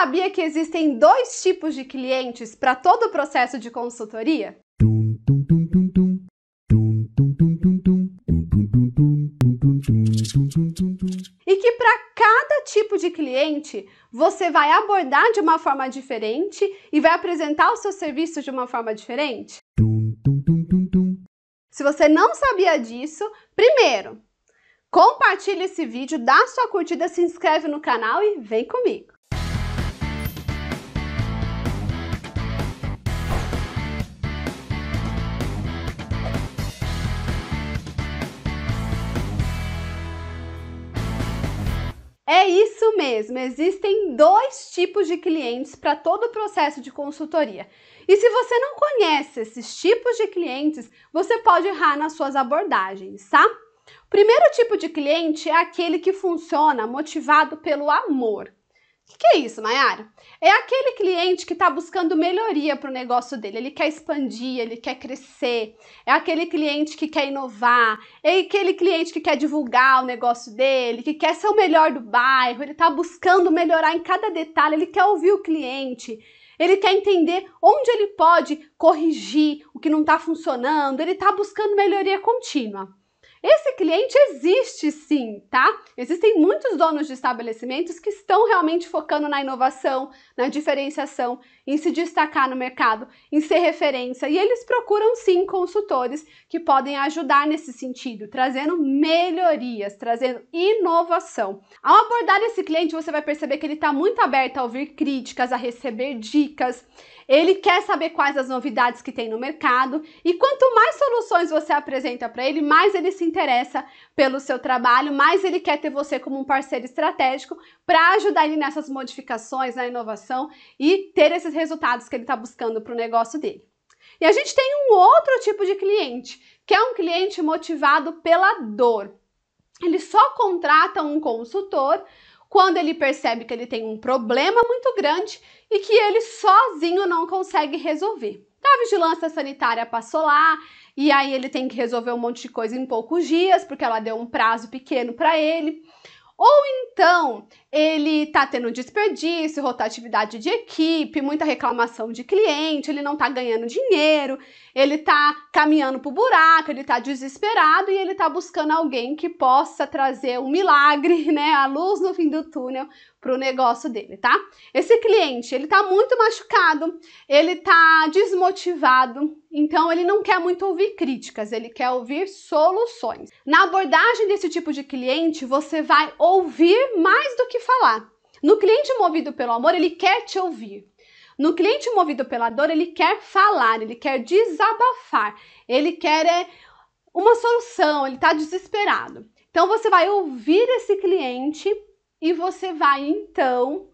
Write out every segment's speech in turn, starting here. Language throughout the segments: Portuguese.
sabia que existem dois tipos de clientes para todo o processo de consultoria? E que para cada tipo de cliente, você vai abordar de uma forma diferente e vai apresentar o seu serviço de uma forma diferente? Se você não sabia disso, primeiro, compartilhe esse vídeo, dá sua curtida, se inscreve no canal e vem comigo! É isso mesmo, existem dois tipos de clientes para todo o processo de consultoria. E se você não conhece esses tipos de clientes, você pode errar nas suas abordagens, tá? O primeiro tipo de cliente é aquele que funciona motivado pelo amor. O que, é isso, Mayara? É aquele cliente que está buscando melhoria para o negócio dele, ele quer expandir, ele quer crescer, é aquele cliente que quer inovar, é aquele cliente que quer divulgar o negócio dele, que quer ser o melhor do bairro, ele está buscando melhorar em cada detalhe, ele quer ouvir o cliente, ele quer entender onde ele pode corrigir o que não está funcionando, ele está buscando melhoria contínua. Esse cliente existe sim, tá? Existem muitos donos de estabelecimentos que estão realmente focando na inovação, na diferenciação, em se destacar no mercado, em ser referência. E eles procuram sim consultores que podem ajudar nesse sentido, trazendo melhorias, trazendo inovação. Ao abordar esse cliente, você vai perceber que ele está muito aberto a ouvir críticas, a receber dicas ele quer saber quais as novidades que tem no mercado e quanto mais soluções você apresenta para ele, mais ele se interessa pelo seu trabalho, mais ele quer ter você como um parceiro estratégico para ajudar ele nessas modificações, na inovação e ter esses resultados que ele está buscando para o negócio dele. E a gente tem um outro tipo de cliente, que é um cliente motivado pela dor. Ele só contrata um consultor quando ele percebe que ele tem um problema muito grande e que ele sozinho não consegue resolver. Então a vigilância sanitária passou lá e aí ele tem que resolver um monte de coisa em poucos dias, porque ela deu um prazo pequeno para ele. Ou então ele tá tendo desperdício, rotatividade de equipe, muita reclamação de cliente, ele não tá ganhando dinheiro, ele tá caminhando pro buraco, ele tá desesperado e ele tá buscando alguém que possa trazer um milagre, né, a luz no fim do túnel pro negócio dele, tá? Esse cliente, ele tá muito machucado, ele tá desmotivado, então ele não quer muito ouvir críticas, ele quer ouvir soluções. Na abordagem desse tipo de cliente, você vai ouvir mais do que falar. No cliente movido pelo amor, ele quer te ouvir. No cliente movido pela dor, ele quer falar, ele quer desabafar, ele quer é, uma solução, ele está desesperado. Então você vai ouvir esse cliente e você vai então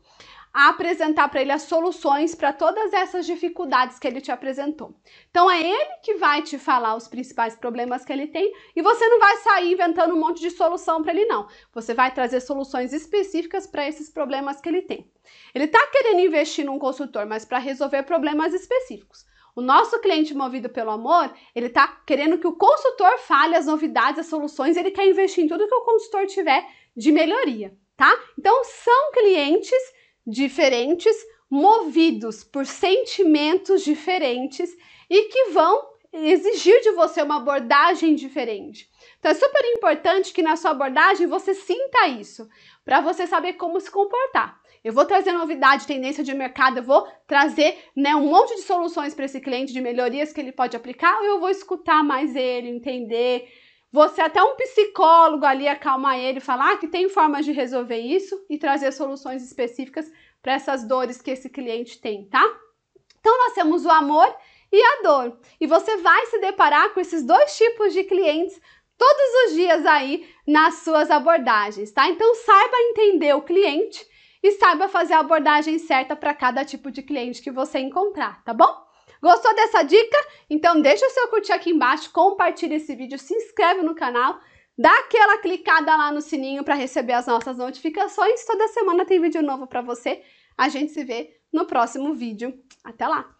a apresentar para ele as soluções para todas essas dificuldades que ele te apresentou. Então é ele que vai te falar os principais problemas que ele tem e você não vai sair inventando um monte de solução para ele não. Você vai trazer soluções específicas para esses problemas que ele tem. Ele está querendo investir num consultor, mas para resolver problemas específicos. O nosso cliente movido pelo amor, ele está querendo que o consultor fale as novidades, as soluções, ele quer investir em tudo que o consultor tiver de melhoria, tá? Então são clientes diferentes, movidos por sentimentos diferentes e que vão exigir de você uma abordagem diferente. Então é super importante que na sua abordagem você sinta isso, para você saber como se comportar. Eu vou trazer novidade, tendência de mercado, eu vou trazer né, um monte de soluções para esse cliente, de melhorias que ele pode aplicar, ou eu vou escutar mais ele, entender você até um psicólogo ali acalmar ele, falar ah, que tem formas de resolver isso e trazer soluções específicas para essas dores que esse cliente tem, tá? Então nós temos o amor e a dor. E você vai se deparar com esses dois tipos de clientes todos os dias aí nas suas abordagens, tá? Então saiba entender o cliente e saiba fazer a abordagem certa para cada tipo de cliente que você encontrar, tá bom? Gostou dessa dica? Então deixa o seu curtir aqui embaixo, compartilha esse vídeo, se inscreve no canal, dá aquela clicada lá no sininho para receber as nossas notificações. Toda semana tem vídeo novo para você. A gente se vê no próximo vídeo. Até lá!